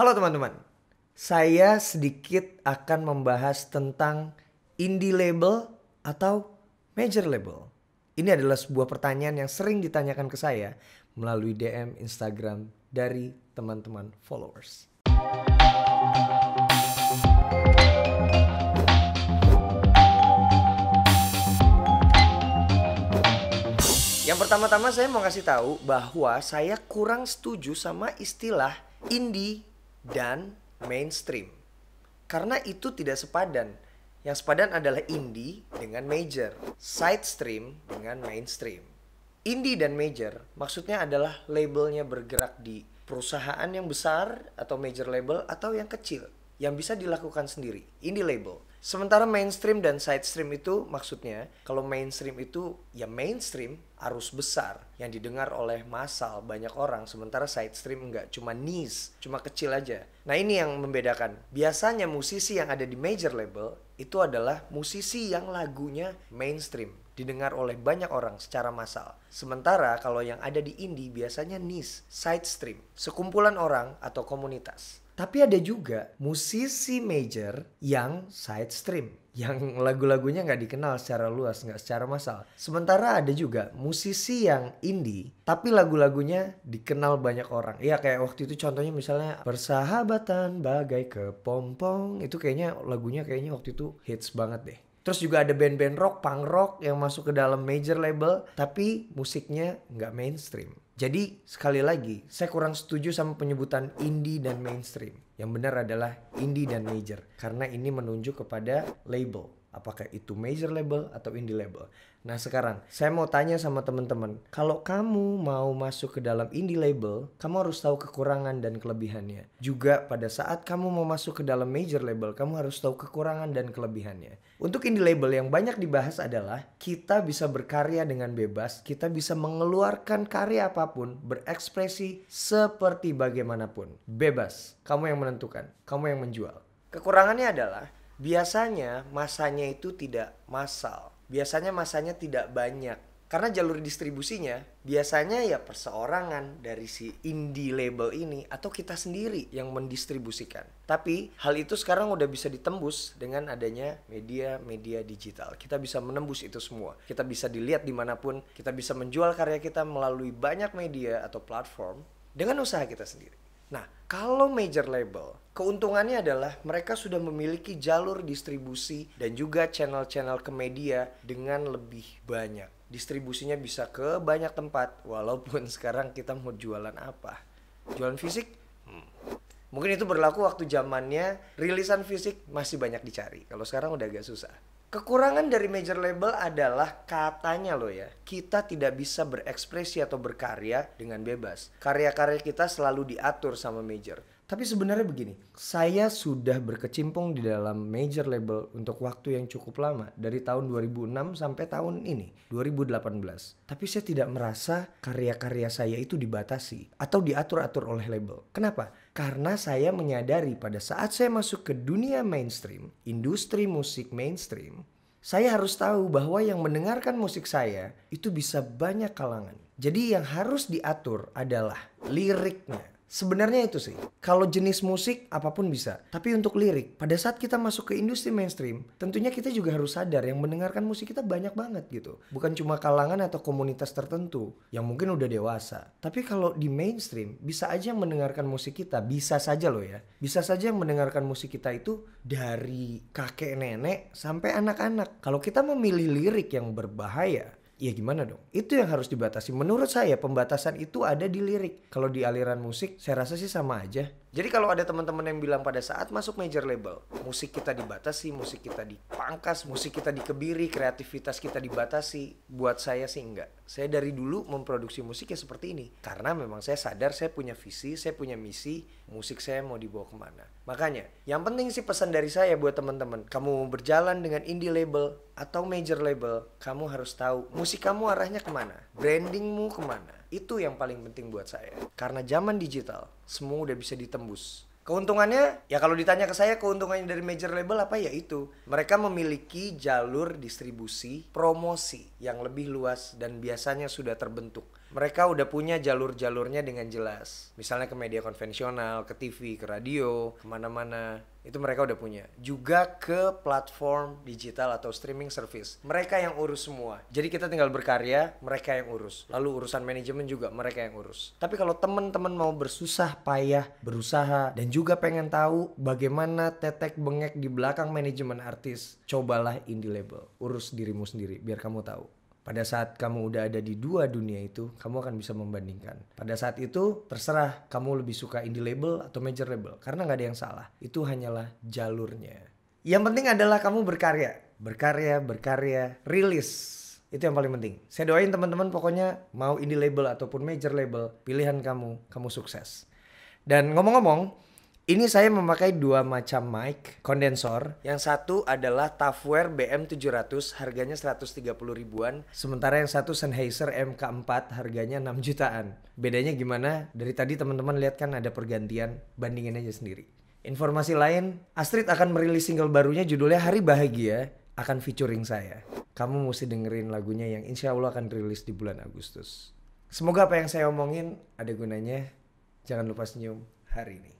Halo teman-teman, saya sedikit akan membahas tentang indie label atau major label. Ini adalah sebuah pertanyaan yang sering ditanyakan ke saya melalui DM Instagram dari teman-teman followers. Yang pertama-tama saya mau kasih tahu bahwa saya kurang setuju sama istilah indie dan mainstream. Karena itu tidak sepadan. Yang sepadan adalah indie dengan major, side stream dengan mainstream. Indie dan major maksudnya adalah labelnya bergerak di perusahaan yang besar atau major label atau yang kecil yang bisa dilakukan sendiri, indie label. Sementara mainstream dan side stream itu maksudnya kalau mainstream itu ya mainstream arus besar yang didengar oleh massal banyak orang sementara side stream enggak cuma niche, cuma kecil aja. Nah, ini yang membedakan. Biasanya musisi yang ada di major label itu adalah musisi yang lagunya mainstream, didengar oleh banyak orang secara massal. Sementara kalau yang ada di indie biasanya niche, side stream, sekumpulan orang atau komunitas. Tapi ada juga musisi major yang side stream yang lagu-lagunya nggak dikenal secara luas, nggak secara massal. Sementara ada juga musisi yang indie, tapi lagu-lagunya dikenal banyak orang. Iya kayak waktu itu contohnya misalnya Persahabatan Bagai Kepompong, itu kayaknya lagunya kayaknya waktu itu hits banget deh. Terus juga ada band-band rock, punk rock yang masuk ke dalam major label, tapi musiknya nggak mainstream. Jadi sekali lagi, saya kurang setuju sama penyebutan indie dan mainstream. Yang benar adalah indie dan major. Karena ini menunjuk kepada label. Apakah itu major label atau indie label? Nah sekarang saya mau tanya sama teman-teman, kalau kamu mau masuk ke dalam indie label, kamu harus tahu kekurangan dan kelebihannya. Juga pada saat kamu mau masuk ke dalam major label, kamu harus tahu kekurangan dan kelebihannya. Untuk indie label yang banyak dibahas adalah kita bisa berkarya dengan bebas, kita bisa mengeluarkan karya apapun, berekspresi seperti bagaimanapun, bebas. Kamu yang menentukan, kamu yang menjual. Kekurangannya adalah biasanya masanya itu tidak massal. Biasanya masanya tidak banyak. Karena jalur distribusinya biasanya ya perseorangan dari si indie label ini atau kita sendiri yang mendistribusikan. Tapi hal itu sekarang udah bisa ditembus dengan adanya media-media digital. Kita bisa menembus itu semua. Kita bisa dilihat dimanapun. Kita bisa menjual karya kita melalui banyak media atau platform dengan usaha kita sendiri. Nah, kalau major label, keuntungannya adalah mereka sudah memiliki jalur distribusi dan juga channel-channel ke media dengan lebih banyak. Distribusinya bisa ke banyak tempat, walaupun sekarang kita mau jualan apa. Jualan fisik? Hmm, Mungkin itu berlaku waktu zamannya rilisan fisik masih banyak dicari. Kalau sekarang udah agak susah. Kekurangan dari major label adalah katanya loh ya, kita tidak bisa berekspresi atau berkarya dengan bebas. Karya-karya kita selalu diatur sama major. Tapi sebenarnya begini, saya sudah berkecimpung di dalam major label untuk waktu yang cukup lama dari tahun 2006 sampai tahun ini 2018. Tapi saya tidak merasa karya-karya saya itu dibatasi atau diatur-atur oleh label. Kenapa? Karena saya menyadari pada saat saya masuk ke dunia mainstream, industri musik mainstream, saya harus tahu bahwa yang mendengarkan musik saya itu bisa banyak kalangan. Jadi yang harus diatur adalah liriknya, Sebenarnya itu sih. Kalau jenis musik apapun bisa, tapi untuk lirik, pada saat kita masuk ke industri mainstream, tentunya kita juga harus sadar yang mendengarkan musik kita banyak banget gitu. Bukan cuma kalangan atau komunitas tertentu yang mungkin udah dewasa. Tapi kalau di mainstream, bisa aja yang mendengarkan musik kita, bisa saja loh ya. Bisa saja yang mendengarkan musik kita itu dari kakek nenek sampai anak-anak. Kalau kita memilih lirik yang berbahaya, ya gimana dong? Itu yang harus dibatasi. Menurut saya pembatasan itu ada di lirik. Kalau di aliran musik, saya rasa sih sama aja. Jadi kalau ada teman-teman yang bilang pada saat masuk major label, musik kita dibatasi, musik kita dipangkas, musik kita dikebiri, kreativitas kita dibatasi, buat saya sih enggak. Saya dari dulu memproduksi musiknya seperti ini. Karena memang saya sadar saya punya visi, saya punya misi, musik saya mau dibawa kemana. Makanya, yang penting sih pesan dari saya buat teman-teman, kamu mau berjalan dengan indie label atau major label, kamu harus tahu musik kamu arahnya kemana, brandingmu kemana itu yang paling penting buat saya. Karena zaman digital, semua udah bisa ditembus. Keuntungannya, ya kalau ditanya ke saya keuntungannya dari major label apa ya itu. Mereka memiliki jalur distribusi promosi yang lebih luas dan biasanya sudah terbentuk. Mereka udah punya jalur-jalurnya dengan jelas. Misalnya ke media konvensional, ke TV, ke radio, kemana-mana itu mereka udah punya juga ke platform digital atau streaming service mereka yang urus semua jadi kita tinggal berkarya mereka yang urus lalu urusan manajemen juga mereka yang urus tapi kalau teman-teman mau bersusah payah berusaha dan juga pengen tahu bagaimana tetek bengek di belakang manajemen artis cobalah indie label urus dirimu sendiri biar kamu tahu pada saat kamu udah ada di dua dunia itu, kamu akan bisa membandingkan. Pada saat itu, terserah kamu lebih suka indie label atau major label. Karena nggak ada yang salah. Itu hanyalah jalurnya. Yang penting adalah kamu berkarya. Berkarya, berkarya, rilis. Itu yang paling penting. Saya doain teman-teman pokoknya mau indie label ataupun major label, pilihan kamu, kamu sukses. Dan ngomong-ngomong, ini saya memakai dua macam mic kondensor. Yang satu adalah Tafware BM700 harganya 130 ribuan. Sementara yang satu Sennheiser MK4 harganya 6 jutaan. Bedanya gimana? Dari tadi teman-teman lihat kan ada pergantian. Bandingin aja sendiri. Informasi lain, Astrid akan merilis single barunya judulnya Hari Bahagia akan featuring saya. Kamu mesti dengerin lagunya yang insya Allah akan rilis di bulan Agustus. Semoga apa yang saya omongin ada gunanya. Jangan lupa senyum hari ini.